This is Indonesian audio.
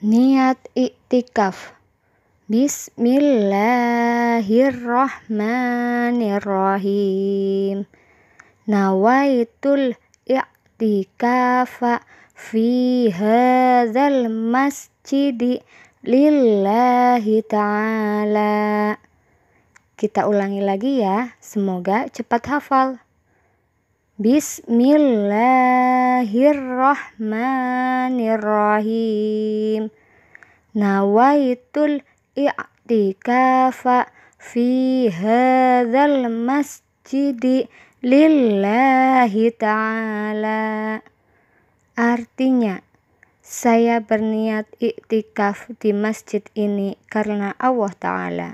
Niat iktikaf Bismillahirrahmanirrahim Nawaitul iktikafa fi hadzal masjidi lillahi ta'ala. Kita ulangi lagi ya, semoga cepat hafal. Bismillahirrahmanirrahim. Nawaitul i'tikafa fi hadzal masjidi lillahi ta'ala. Artinya, saya berniat iktikaf di masjid ini karena Allah Ta'ala.